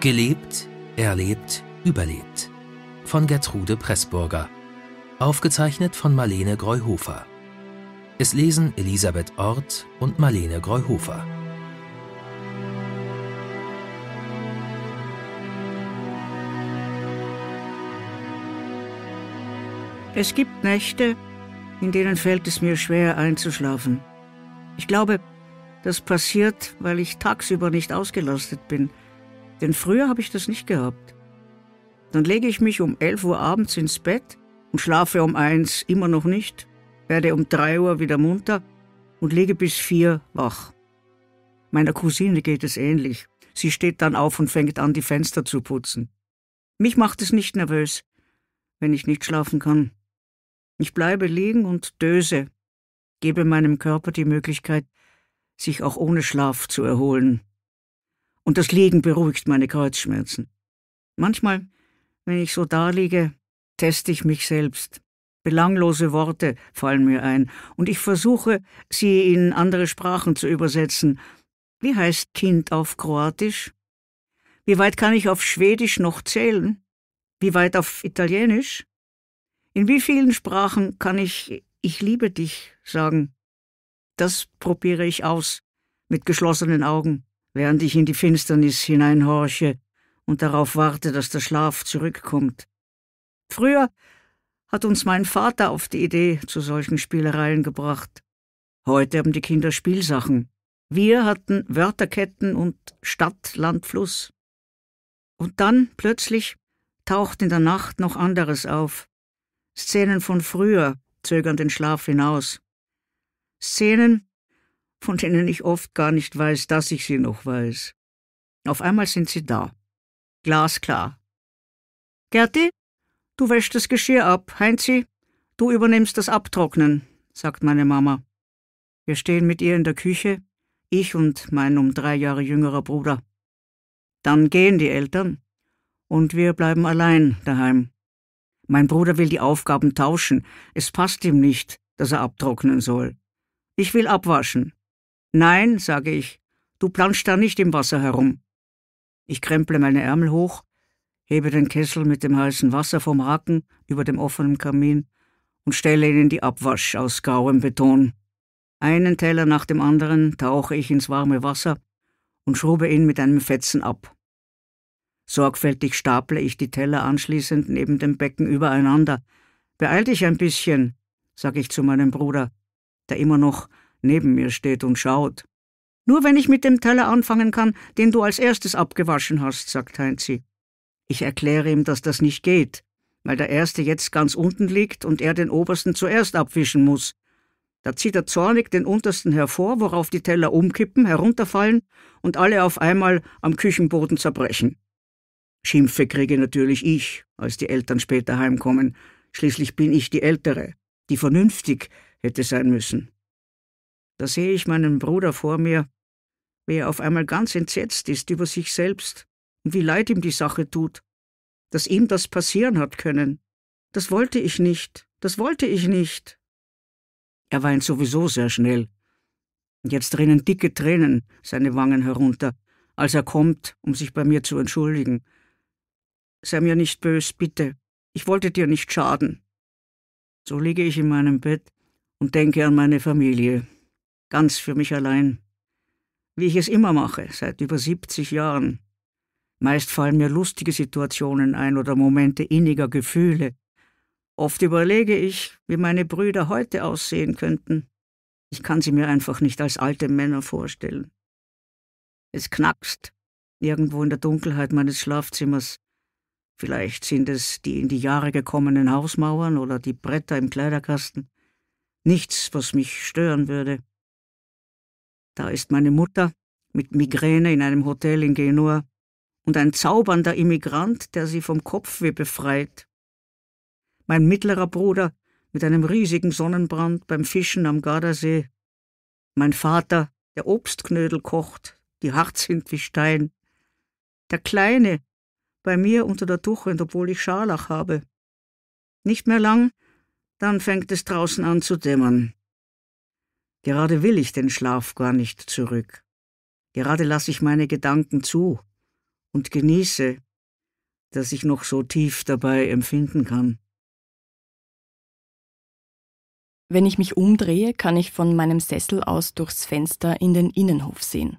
Gelebt, erlebt, überlebt. Von Gertrude Pressburger. Aufgezeichnet von Marlene Greuhofer. Es lesen Elisabeth Ort und Marlene Greuhofer. Es gibt Nächte, in denen fällt es mir schwer einzuschlafen. Ich glaube, das passiert, weil ich tagsüber nicht ausgelastet bin – denn früher habe ich das nicht gehabt. Dann lege ich mich um 11 Uhr abends ins Bett und schlafe um 1 immer noch nicht, werde um 3 Uhr wieder munter und liege bis 4 wach. Meiner Cousine geht es ähnlich. Sie steht dann auf und fängt an, die Fenster zu putzen. Mich macht es nicht nervös, wenn ich nicht schlafen kann. Ich bleibe liegen und döse, gebe meinem Körper die Möglichkeit, sich auch ohne Schlaf zu erholen und das Liegen beruhigt meine Kreuzschmerzen. Manchmal, wenn ich so daliege, teste ich mich selbst. Belanglose Worte fallen mir ein und ich versuche, sie in andere Sprachen zu übersetzen. Wie heißt Kind auf Kroatisch? Wie weit kann ich auf Schwedisch noch zählen? Wie weit auf Italienisch? In wie vielen Sprachen kann ich Ich liebe dich sagen? Das probiere ich aus, mit geschlossenen Augen während ich in die Finsternis hineinhorche und darauf warte, dass der Schlaf zurückkommt. Früher hat uns mein Vater auf die Idee zu solchen Spielereien gebracht. Heute haben die Kinder Spielsachen. Wir hatten Wörterketten und Stadt, Land, Fluss. Und dann plötzlich taucht in der Nacht noch anderes auf. Szenen von früher zögern den Schlaf hinaus. Szenen, von denen ich oft gar nicht weiß, dass ich sie noch weiß. Auf einmal sind sie da. Glasklar. Gerti, du wäschst das Geschirr ab. Heinzi, du übernimmst das Abtrocknen, sagt meine Mama. Wir stehen mit ihr in der Küche, ich und mein um drei Jahre jüngerer Bruder. Dann gehen die Eltern und wir bleiben allein daheim. Mein Bruder will die Aufgaben tauschen. Es passt ihm nicht, dass er abtrocknen soll. Ich will abwaschen. Nein, sage ich, du planschst da nicht im Wasser herum. Ich kremple meine Ärmel hoch, hebe den Kessel mit dem heißen Wasser vom Haken über dem offenen Kamin und stelle ihn in die Abwasch aus grauem Beton. Einen Teller nach dem anderen tauche ich ins warme Wasser und schrube ihn mit einem Fetzen ab. Sorgfältig staple ich die Teller anschließend neben dem Becken übereinander. Beeil dich ein bisschen, sage ich zu meinem Bruder, der immer noch neben mir steht und schaut. Nur wenn ich mit dem Teller anfangen kann, den du als erstes abgewaschen hast, sagt Heinzi. Ich erkläre ihm, dass das nicht geht, weil der erste jetzt ganz unten liegt und er den obersten zuerst abwischen muss. Da zieht er zornig den untersten hervor, worauf die Teller umkippen, herunterfallen und alle auf einmal am Küchenboden zerbrechen. Schimpfe kriege natürlich ich, als die Eltern später heimkommen. Schließlich bin ich die Ältere, die vernünftig hätte sein müssen. Da sehe ich meinen Bruder vor mir, wie er auf einmal ganz entsetzt ist über sich selbst und wie leid ihm die Sache tut, dass ihm das passieren hat können. Das wollte ich nicht, das wollte ich nicht. Er weint sowieso sehr schnell. Und jetzt rinnen dicke Tränen seine Wangen herunter, als er kommt, um sich bei mir zu entschuldigen. Sei mir nicht bös, bitte. Ich wollte dir nicht schaden. So liege ich in meinem Bett und denke an meine Familie ganz für mich allein, wie ich es immer mache, seit über 70 Jahren. Meist fallen mir lustige Situationen ein oder Momente inniger Gefühle. Oft überlege ich, wie meine Brüder heute aussehen könnten. Ich kann sie mir einfach nicht als alte Männer vorstellen. Es knackst, irgendwo in der Dunkelheit meines Schlafzimmers. Vielleicht sind es die in die Jahre gekommenen Hausmauern oder die Bretter im Kleiderkasten. Nichts, was mich stören würde. Da ist meine Mutter mit Migräne in einem Hotel in Genua und ein zaubernder Immigrant, der sie vom Kopfweh befreit. Mein mittlerer Bruder mit einem riesigen Sonnenbrand beim Fischen am Gardasee. Mein Vater, der Obstknödel kocht, die hart sind wie Stein. Der Kleine, bei mir unter der Tuchend, obwohl ich Scharlach habe. Nicht mehr lang, dann fängt es draußen an zu dämmern. Gerade will ich den Schlaf gar nicht zurück. Gerade lasse ich meine Gedanken zu und genieße, dass ich noch so tief dabei empfinden kann. Wenn ich mich umdrehe, kann ich von meinem Sessel aus durchs Fenster in den Innenhof sehen.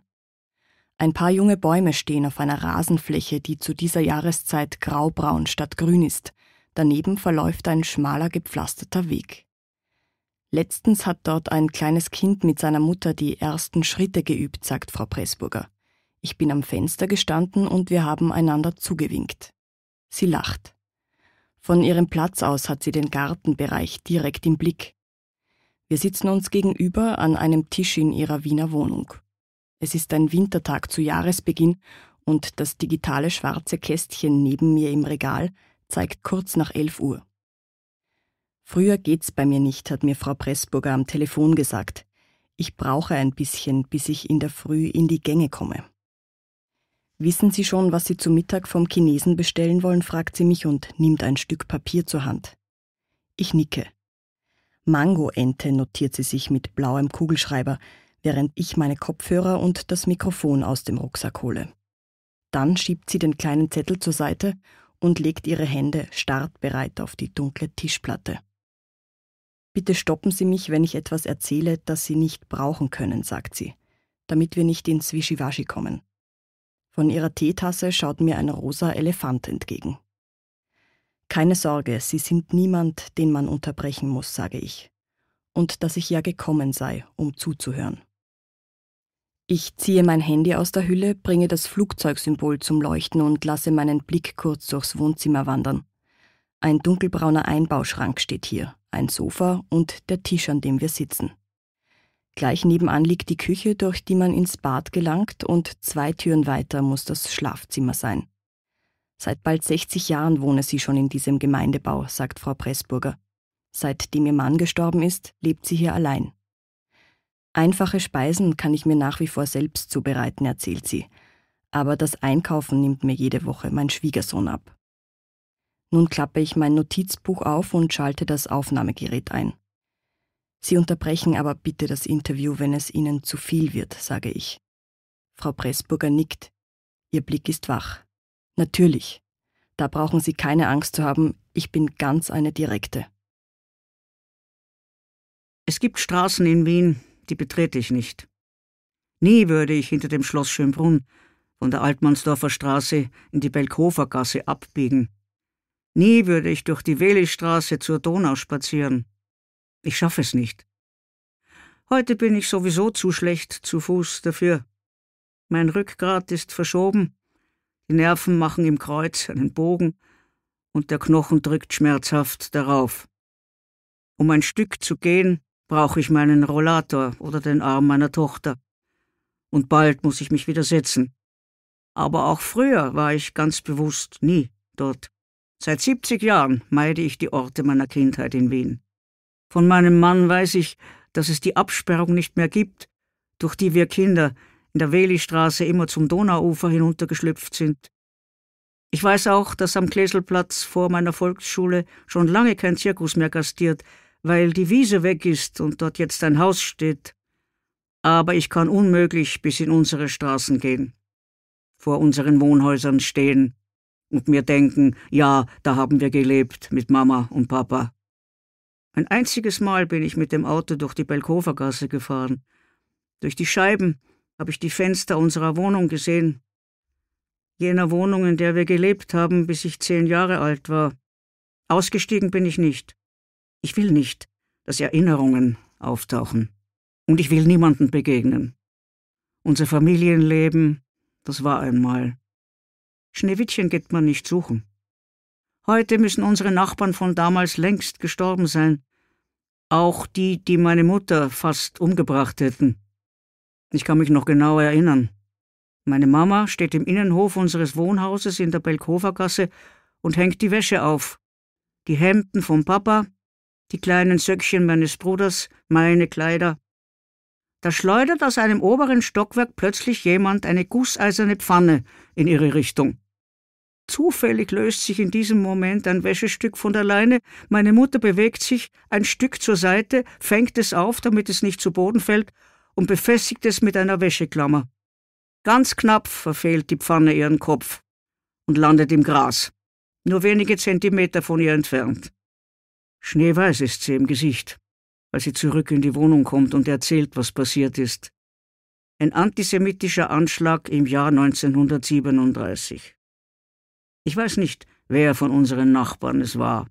Ein paar junge Bäume stehen auf einer Rasenfläche, die zu dieser Jahreszeit graubraun statt grün ist. Daneben verläuft ein schmaler gepflasterter Weg. Letztens hat dort ein kleines Kind mit seiner Mutter die ersten Schritte geübt, sagt Frau Pressburger. Ich bin am Fenster gestanden und wir haben einander zugewinkt. Sie lacht. Von ihrem Platz aus hat sie den Gartenbereich direkt im Blick. Wir sitzen uns gegenüber an einem Tisch in ihrer Wiener Wohnung. Es ist ein Wintertag zu Jahresbeginn und das digitale schwarze Kästchen neben mir im Regal zeigt kurz nach elf Uhr. Früher geht's bei mir nicht, hat mir Frau Pressburger am Telefon gesagt. Ich brauche ein bisschen, bis ich in der Früh in die Gänge komme. Wissen Sie schon, was Sie zu Mittag vom Chinesen bestellen wollen? fragt sie mich und nimmt ein Stück Papier zur Hand. Ich nicke. Mangoente notiert sie sich mit blauem Kugelschreiber, während ich meine Kopfhörer und das Mikrofon aus dem Rucksack hole. Dann schiebt sie den kleinen Zettel zur Seite und legt ihre Hände startbereit auf die dunkle Tischplatte. Bitte stoppen Sie mich, wenn ich etwas erzähle, das Sie nicht brauchen können, sagt sie, damit wir nicht ins Wischiwaschi kommen. Von ihrer Teetasse schaut mir ein rosa Elefant entgegen. Keine Sorge, Sie sind niemand, den man unterbrechen muss, sage ich. Und dass ich ja gekommen sei, um zuzuhören. Ich ziehe mein Handy aus der Hülle, bringe das Flugzeugsymbol zum Leuchten und lasse meinen Blick kurz durchs Wohnzimmer wandern. Ein dunkelbrauner Einbauschrank steht hier ein Sofa und der Tisch, an dem wir sitzen. Gleich nebenan liegt die Küche, durch die man ins Bad gelangt, und zwei Türen weiter muss das Schlafzimmer sein. Seit bald 60 Jahren wohne sie schon in diesem Gemeindebau, sagt Frau Pressburger. Seitdem ihr Mann gestorben ist, lebt sie hier allein. Einfache Speisen kann ich mir nach wie vor selbst zubereiten, erzählt sie. Aber das Einkaufen nimmt mir jede Woche mein Schwiegersohn ab. Nun klappe ich mein Notizbuch auf und schalte das Aufnahmegerät ein. Sie unterbrechen aber bitte das Interview, wenn es Ihnen zu viel wird, sage ich. Frau Pressburger nickt. Ihr Blick ist wach. Natürlich. Da brauchen Sie keine Angst zu haben, ich bin ganz eine direkte. Es gibt Straßen in Wien, die betrete ich nicht. Nie würde ich hinter dem Schloss Schönbrunn von der Altmannsdorfer Straße in die Belkofer Gasse abbiegen Nie würde ich durch die Welistraße zur Donau spazieren. Ich schaffe es nicht. Heute bin ich sowieso zu schlecht zu Fuß dafür. Mein Rückgrat ist verschoben, die Nerven machen im Kreuz einen Bogen und der Knochen drückt schmerzhaft darauf. Um ein Stück zu gehen, brauche ich meinen Rollator oder den Arm meiner Tochter. Und bald muss ich mich wieder setzen. Aber auch früher war ich ganz bewusst nie dort. Seit 70 Jahren meide ich die Orte meiner Kindheit in Wien. Von meinem Mann weiß ich, dass es die Absperrung nicht mehr gibt, durch die wir Kinder in der Welistraße immer zum Donauufer hinuntergeschlüpft sind. Ich weiß auch, dass am Kleselplatz vor meiner Volksschule schon lange kein Zirkus mehr gastiert, weil die Wiese weg ist und dort jetzt ein Haus steht. Aber ich kann unmöglich bis in unsere Straßen gehen. Vor unseren Wohnhäusern stehen und mir denken, ja, da haben wir gelebt mit Mama und Papa. Ein einziges Mal bin ich mit dem Auto durch die Belkovergasse gefahren. Durch die Scheiben habe ich die Fenster unserer Wohnung gesehen. Jener Wohnung, in der wir gelebt haben, bis ich zehn Jahre alt war. Ausgestiegen bin ich nicht. Ich will nicht, dass Erinnerungen auftauchen. Und ich will niemanden begegnen. Unser Familienleben, das war einmal. Schneewittchen geht man nicht suchen. Heute müssen unsere Nachbarn von damals längst gestorben sein. Auch die, die meine Mutter fast umgebracht hätten. Ich kann mich noch genau erinnern. Meine Mama steht im Innenhof unseres Wohnhauses in der Belkofergasse und hängt die Wäsche auf. Die Hemden vom Papa, die kleinen Söckchen meines Bruders, meine Kleider da schleudert aus einem oberen Stockwerk plötzlich jemand eine gusseiserne Pfanne in ihre Richtung. Zufällig löst sich in diesem Moment ein Wäschestück von der Leine, meine Mutter bewegt sich ein Stück zur Seite, fängt es auf, damit es nicht zu Boden fällt, und befestigt es mit einer Wäscheklammer. Ganz knapp verfehlt die Pfanne ihren Kopf und landet im Gras, nur wenige Zentimeter von ihr entfernt. Schneeweiß ist sie im Gesicht weil sie zurück in die Wohnung kommt und erzählt, was passiert ist. Ein antisemitischer Anschlag im Jahr 1937. Ich weiß nicht, wer von unseren Nachbarn es war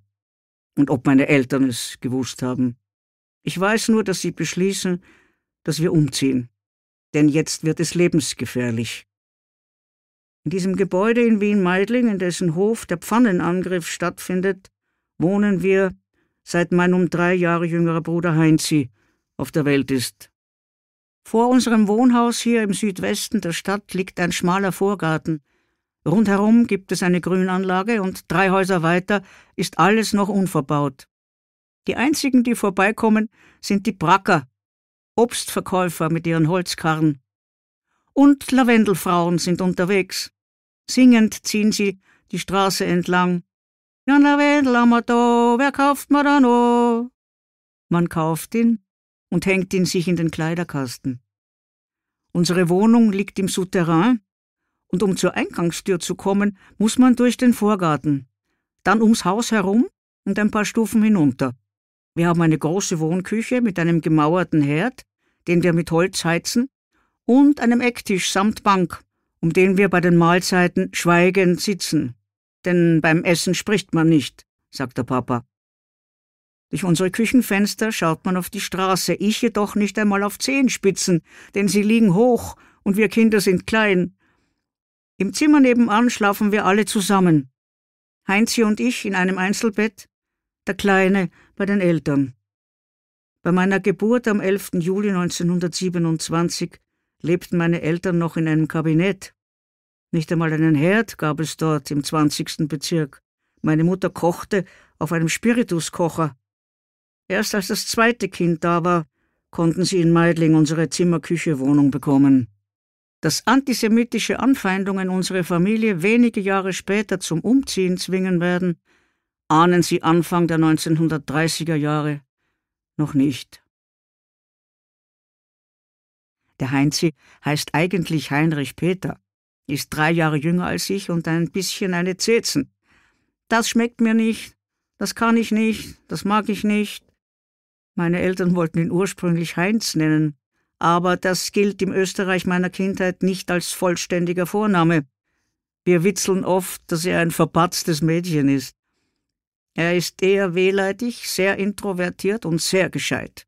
und ob meine Eltern es gewusst haben. Ich weiß nur, dass sie beschließen, dass wir umziehen, denn jetzt wird es lebensgefährlich. In diesem Gebäude in Wien-Meidling, in dessen Hof der Pfannenangriff stattfindet, wohnen wir seit mein um drei Jahre jüngerer Bruder Heinzi auf der Welt ist. Vor unserem Wohnhaus hier im Südwesten der Stadt liegt ein schmaler Vorgarten. Rundherum gibt es eine Grünanlage und drei Häuser weiter ist alles noch unverbaut. Die einzigen, die vorbeikommen, sind die Bracker, Obstverkäufer mit ihren Holzkarren. Und Lavendelfrauen sind unterwegs. Singend ziehen sie die Straße entlang, ja, der Wendler mal da, wer kauft mir da noch? Man kauft ihn und hängt ihn sich in den Kleiderkasten. Unsere Wohnung liegt im Souterrain und um zur Eingangstür zu kommen, muss man durch den Vorgarten, dann ums Haus herum und ein paar Stufen hinunter. Wir haben eine große Wohnküche mit einem gemauerten Herd, den wir mit Holz heizen, und einem Ecktisch samt Bank, um den wir bei den Mahlzeiten schweigend sitzen denn beim Essen spricht man nicht, sagt der Papa. Durch unsere Küchenfenster schaut man auf die Straße, ich jedoch nicht einmal auf Zehenspitzen, denn sie liegen hoch und wir Kinder sind klein. Im Zimmer nebenan schlafen wir alle zusammen. Heinzi und ich in einem Einzelbett, der Kleine bei den Eltern. Bei meiner Geburt am 11. Juli 1927 lebten meine Eltern noch in einem Kabinett. Nicht einmal einen Herd gab es dort im 20. Bezirk. Meine Mutter kochte auf einem Spirituskocher. Erst als das zweite Kind da war, konnten sie in Meidling unsere Zimmerküche-Wohnung bekommen. Dass antisemitische Anfeindungen unsere Familie wenige Jahre später zum Umziehen zwingen werden, ahnen sie Anfang der 1930er Jahre noch nicht. Der Heinzi heißt eigentlich Heinrich Peter ist drei Jahre jünger als ich und ein bisschen eine Zezen. Das schmeckt mir nicht, das kann ich nicht, das mag ich nicht. Meine Eltern wollten ihn ursprünglich Heinz nennen, aber das gilt im Österreich meiner Kindheit nicht als vollständiger Vorname. Wir witzeln oft, dass er ein verpatztes Mädchen ist. Er ist eher wehleidig, sehr introvertiert und sehr gescheit.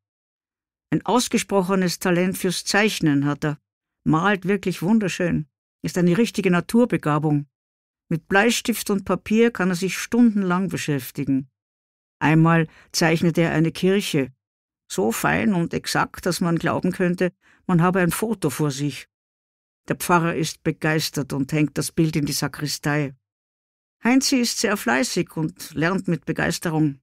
Ein ausgesprochenes Talent fürs Zeichnen hat er, malt wirklich wunderschön ist eine richtige Naturbegabung. Mit Bleistift und Papier kann er sich stundenlang beschäftigen. Einmal zeichnete er eine Kirche, so fein und exakt, dass man glauben könnte, man habe ein Foto vor sich. Der Pfarrer ist begeistert und hängt das Bild in die Sakristei. Heinzi ist sehr fleißig und lernt mit Begeisterung.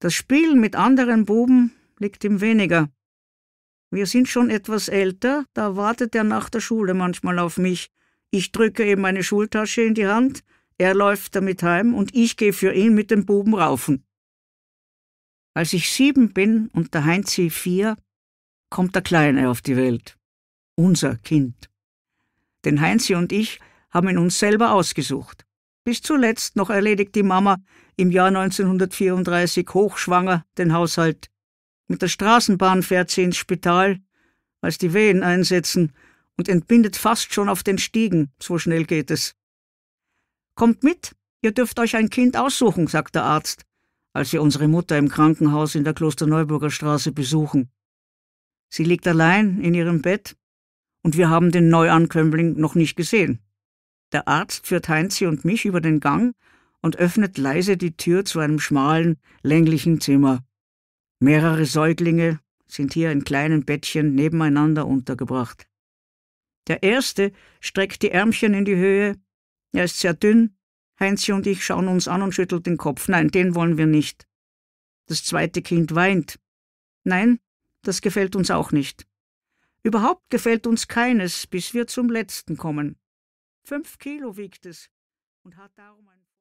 Das Spielen mit anderen Buben liegt ihm weniger. Wir sind schon etwas älter, da wartet er nach der Schule manchmal auf mich ich drücke ihm meine Schultasche in die Hand, er läuft damit heim und ich gehe für ihn mit dem Buben raufen. Als ich sieben bin und der Heinzi vier, kommt der Kleine auf die Welt. Unser Kind. Denn Heinzi und ich haben ihn uns selber ausgesucht. Bis zuletzt noch erledigt die Mama im Jahr 1934 hochschwanger den Haushalt. Mit der Straßenbahn fährt sie ins Spital. Als die Wehen einsetzen, und entbindet fast schon auf den Stiegen, so schnell geht es. Kommt mit, ihr dürft euch ein Kind aussuchen, sagt der Arzt, als wir unsere Mutter im Krankenhaus in der Klosterneuburger Straße besuchen. Sie liegt allein in ihrem Bett und wir haben den Neuankömmling noch nicht gesehen. Der Arzt führt Heinzi und mich über den Gang und öffnet leise die Tür zu einem schmalen, länglichen Zimmer. Mehrere Säuglinge sind hier in kleinen Bettchen nebeneinander untergebracht. Der erste streckt die Ärmchen in die Höhe. Er ist sehr dünn. Heinzi und ich schauen uns an und schütteln den Kopf. Nein, den wollen wir nicht. Das zweite Kind weint. Nein, das gefällt uns auch nicht. Überhaupt gefällt uns keines, bis wir zum letzten kommen. Fünf Kilo wiegt es und hat darum ein